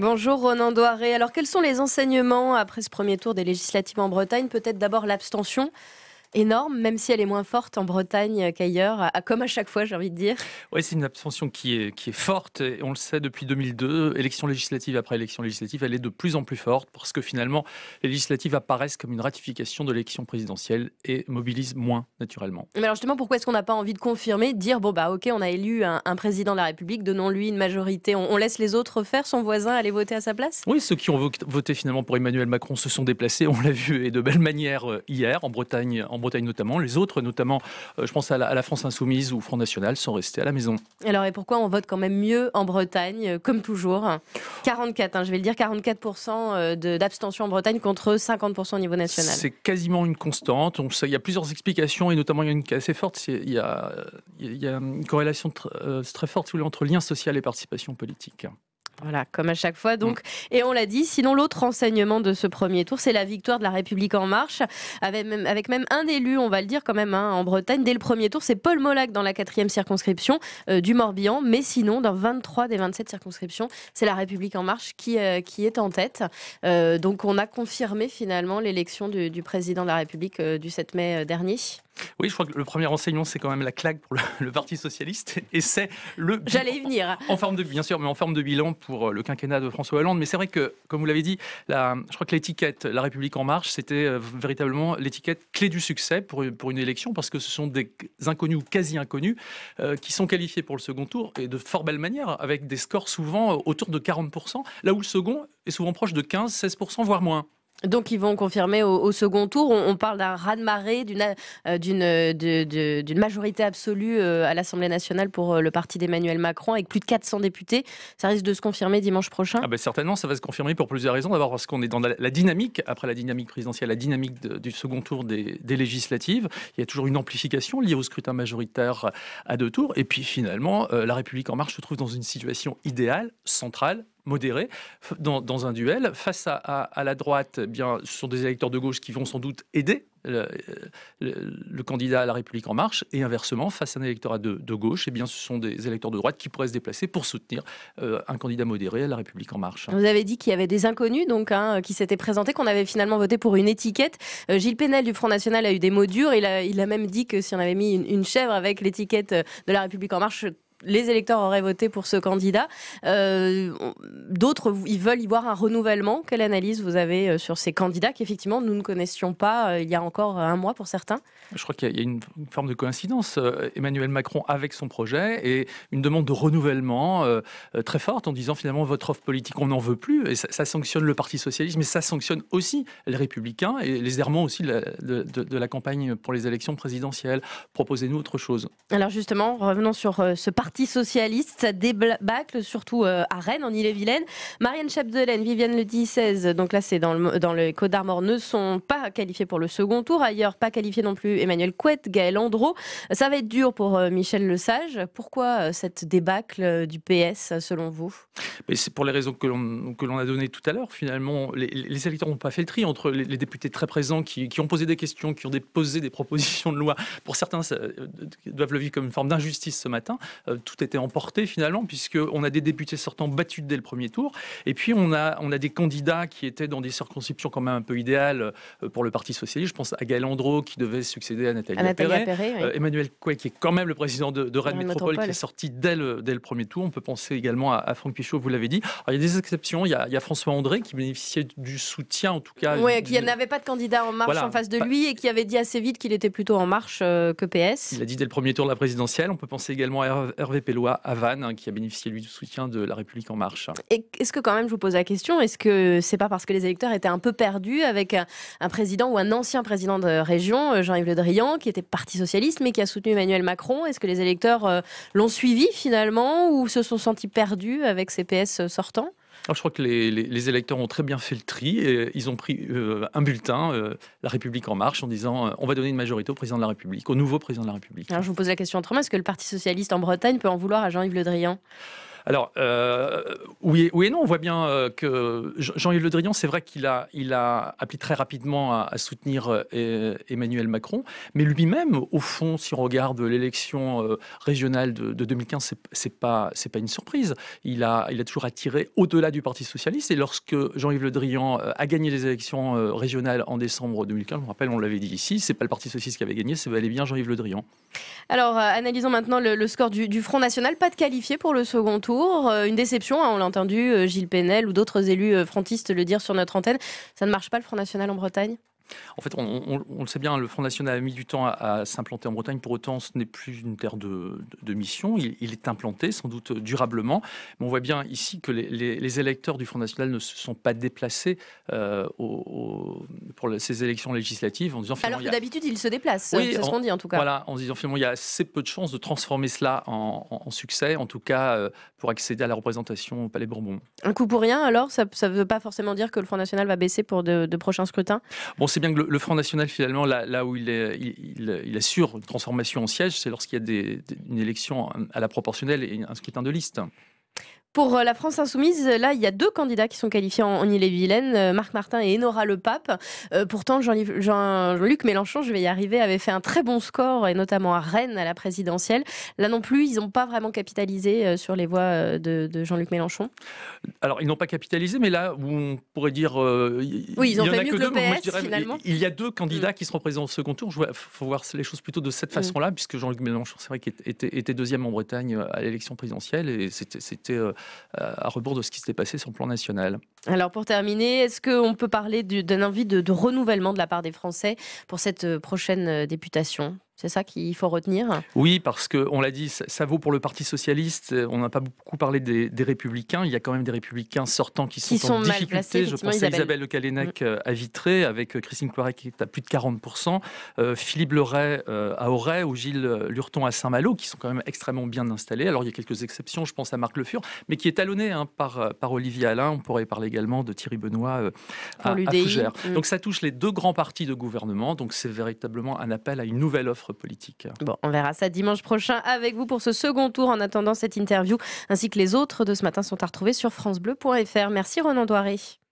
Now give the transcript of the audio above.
Bonjour Ronan Doiré. Alors quels sont les enseignements après ce premier tour des législatives en Bretagne Peut-être d'abord l'abstention énorme, même si elle est moins forte en Bretagne qu'ailleurs, comme à chaque fois, j'ai envie de dire. Oui, c'est une abstention qui est, qui est forte. Et on le sait depuis 2002, élection législative après élection législative, elle est de plus en plus forte parce que finalement, les législatives apparaissent comme une ratification de l'élection présidentielle et mobilisent moins naturellement. Mais alors justement, pourquoi est-ce qu'on n'a pas envie de confirmer, de dire bon bah ok, on a élu un, président de la République, donnons-lui une majorité, on, laisse les autres faire, son voisin aller voter à sa place Oui, ceux qui ont voté finalement pour Emmanuel Macron se sont déplacés, on l'a vu, et de belle manière euh, hier en Bretagne. En Bretagne notamment. Les autres, notamment, euh, je pense à la, France Insoumise ou Front National, sont restés à la maison. Alors, et pourquoi on vote quand même mieux en Bretagne, euh, comme toujours 44, hein hein, je vais le dire, 44% euh, d'abstention en Bretagne contre 50% au niveau national. C'est quasiment une constante. il y a plusieurs explications, et notamment, il y a une qui est assez forte. c'est il, y a, il une corrélation très forte, entre lien social et participation politique. Voilà, comme à chaque fois donc. Mm. Et on l'a dit, sinon l'autre renseignement de ce premier tour, c'est la victoire de la République en marche, avec même, un élu, on va le dire quand même, hein, en Bretagne, dès le premier tour, c'est Paul Molac dans la quatrième circonscription euh, du Morbihan, mais sinon, dans 23 des 27 circonscriptions, c'est la République en marche qui, euh, est en tête. Euh, donc on a confirmé finalement l'élection du, président de la République du 7 mai dernier. Oui, je crois que le premier enseignement, c'est quand même la claque pour le, Parti socialiste, et c'est le. J'allais y venir. En, forme de, bien sûr, mais en forme de bilan pour euh, le quinquennat de François Hollande. Mais c'est vrai que, comme vous l'avez dit, la, je crois que l'étiquette La République en marche, c'était euh, véritablement l'étiquette clé du succès pour, une élection, parce que ce sont des inconnus ou quasi inconnus euh, qui sont qualifiés pour le second tour et de fort belle manière, avec des scores souvent autour de 40 là où le second est souvent proche de 15, 16 voire moins. Donc ils vont confirmer au, second tour. On, parle d'un raz-de-marée, d'une euh, euh, majorité absolue euh, à l'Assemblée nationale pour le parti d'Emmanuel Macron avec plus de 400 députés. Ça risque de se confirmer dimanche prochain ah ben, Certainement, ça va se confirmer pour plusieurs raisons. D'abord parce qu'on est dans la, dynamique, après la dynamique présidentielle, la dynamique du second tour des, législatives. Il y a toujours une amplification liée au scrutin majoritaire à deux tours. Et puis finalement, La République en marche se trouve dans une situation idéale, centrale, Modéré, dans, un duel face à, la droite. Eh bien, ce sont des électeurs de gauche qui vont sans doute aider le, candidat à la République en marche, et inversement, face à un électorat de, gauche, eh bien, ce sont des électeurs de droite qui pourraient se déplacer pour soutenir euh, un candidat modéré à la République en marche. Vous avez dit qu'il y avait des inconnus donc hein, qui s'étaient présentés, qu'on avait finalement voté pour une étiquette. Euh, Gilles Pénel du Front National a eu des mots durs. Il a, il a même dit que si on avait mis une chèvre avec l'étiquette euh, de la République en marche, les électeurs auraient voté pour ce candidat. Euh, d'autres, ils veulent y voir un renouvellement. Quelle analyse vous avez euh, sur ces candidats qu'effectivement nous ne connaissions pas euh, il y a encore un mois pour certains Je crois qu'il y a une forme de coïncidence. Emmanuel Macron avec son projet et une demande de renouvellement très forte en disant finalement votre offre politique, on n'en veut plus. Et ça, sanctionne le Parti socialiste, mais ça sanctionne aussi les Républicains et les errements aussi de, de la campagne pour les élections présidentielles. Proposez-nous autre chose. Alors justement, revenons sur ce parti Parti Socialiste, ça débâcle, surtout euh, à Rennes, en Ille-et-Vilaine. Marianne Chapdelaine, Viviane Le 16 donc là c'est dans le, dans le Côte d'Armor, ne sont pas qualifiés pour le second tour. Ailleurs, pas qualifiés non plus Emmanuel Couette, Gaël Andreau. Ça va être dur pour euh, Michel Lesage. Pourquoi euh, cette débâcle du PS, selon vous C'est pour les raisons que l'on a données tout à l'heure. Finalement, les, électeurs n'ont pas fait le tri entre les, députés très présents qui, ont posé des questions, qui ont déposé des propositions de loi. Pour certains, ça, doivent le vivre comme une forme d'injustice ce matin tout était emporté finalement, puisqu'on a des députés sortants battus dès le premier tour, et puis on a, on a des candidats qui étaient dans des circonscriptions quand même un peu idéales euh, pour le Parti Socialiste. Je pense à Gaël Andro qui devait succéder à Nathalie, à euh, Emmanuel Coué qui est quand même le président de, Rennes Métropole, qui est sorti dès le, dès le premier tour. On peut penser également à, Franck Pichot, vous l'avez dit. il y a des exceptions, il y a, il y a, François André qui bénéficiait du soutien en tout cas. Oui, qui n'avait pas de candidat en marche en face de bah lui et qui avait dit assez vite qu'il était plutôt en marche euh, que PS. Il a dit dès le premier tour de la présidentielle. On peut penser également à Hervé Pellois à Vannes, hein, qui a bénéficié lui du soutien de La République En Marche. est-ce que quand même, je vous pose la question, est-ce que c'est pas parce que les électeurs étaient un peu perdus avec un président ou un ancien président de région, euh, Jean-Yves Le Drian, qui était parti socialiste mais qui a soutenu Emmanuel Macron Est-ce que les électeurs euh, l'ont suivi finalement ou se sont sentis perdus avec ces PS sortants ah, je crois que les, électeurs ont très bien fait le tri. Et euh, ils ont pris euh, un bulletin, euh, La République en marche, en disant on va donner une majorité au président de la République, au nouveau président de la République. Alors je vous pose la question autrement est-ce que le Parti socialiste en Bretagne peut en vouloir à Jean-Yves Le Drian alors, euh, oui, et, oui non, on voit bien euh, que Jean-Yves Le Drian, c'est vrai qu'il a, il a appelé très rapidement à, soutenir euh, Emmanuel Macron, mais lui-même, au fond, si on regarde l'élection régionale de, 2015, c'est pas, pas une surprise. Il a, il a toujours attiré au-delà du Parti Socialiste, et lorsque Jean-Yves Le Drian a gagné les élections régionales en décembre 2015, je me rappelle, on l'avait dit ici, c'est pas le Parti Socialiste qui avait gagné, c'est bien Jean-Yves Le Drian. Alors, analysons maintenant le, score du, du Front National, pas de qualifié pour le second tour euh, une déception. Hein, on l'a entendu euh, Gilles Penel ou d'autres élus euh, frontistes le dire sur notre antenne. Ça ne marche pas le Front National en Bretagne en fait, on, le sait bien, le Front National a mis du temps à, s'implanter en Bretagne. Pour autant, ce n'est plus une terre de, mission. Il, est implanté, sans doute durablement. Mais on voit bien ici que les, électeurs du Front National ne se sont pas déplacés euh, pour ces élections législatives en disant. Alors que d'habitude, ils se déplacent. Oui, c'est ce qu'on dit en tout cas. Voilà, en disant finalement, il y a assez peu de chances de transformer cela en, succès, en tout cas euh, pour accéder à la représentation au Palais Bourbon. Un coup pour rien, alors ça ne veut pas forcément dire que le Front National va baisser pour de, prochains scrutins. C'est bien que le, Front National, finalement, là, où il, assure une transformation en siège, c'est lorsqu'il y a une élection à la proportionnelle et un scrutin de liste. Pour euh, la France Insoumise, euh, là, il y a deux candidats qui sont qualifiés en, Ille-et-Vilaine, euh, Marc Martin et Enora Le Pape. pourtant, Jean-Luc Mélenchon, je vais y arriver, avait fait un très bon score, et notamment à Rennes, à la présidentielle. Là non plus, ils n'ont pas vraiment capitalisé sur les voix de, Jean-Luc Mélenchon. Alors, ils n'ont pas capitalisé, mais là où on pourrait dire. oui, ils ont il fait mieux que, deux, le PS, finalement. Il y a deux candidats mm. qui seront présents au second tour. Il faut voir les choses plutôt de cette mm. façon-là, puisque Jean-Luc Mélenchon, c'est vrai qu'il était, était, deuxième en Bretagne à l'élection présidentielle, et c'était euh, à rebours de ce qui s'était passé sur le plan national. Alors pour terminer, est-ce qu'on peut parler d'un envie de, de, renouvellement de la part des Français pour cette euh, prochaine euh, députation c'est ça qu'il faut retenir Oui, parce que on l'a dit, ça, vaut pour le Parti socialiste. On n'a pas beaucoup parlé des, républicains. Il y a quand même des républicains sortants qui sont, en difficulté. Je pense à Isabelle Le Callennec mm. euh, à Vitré, avec euh, Christine Cloiret qui est à plus de 40%, euh, Philippe Leray à Auray ou Gilles Lurton à Saint-Malo, qui sont quand même extrêmement bien installés. Alors il y a quelques exceptions, je pense à Marc Le Fur, mais qui est talonné hein, par, par Olivier Alain. On pourrait parler également de Thierry Benoît à, à mm. Donc ça touche les deux grands partis de gouvernement. Donc c'est véritablement un appel à une nouvelle offre politique. Bon, on verra ça dimanche prochain avec vous pour ce second tour. En attendant, cette interview ainsi que les autres de ce matin sont à retrouver sur FranceBleu.fr. Merci Renan Doiré.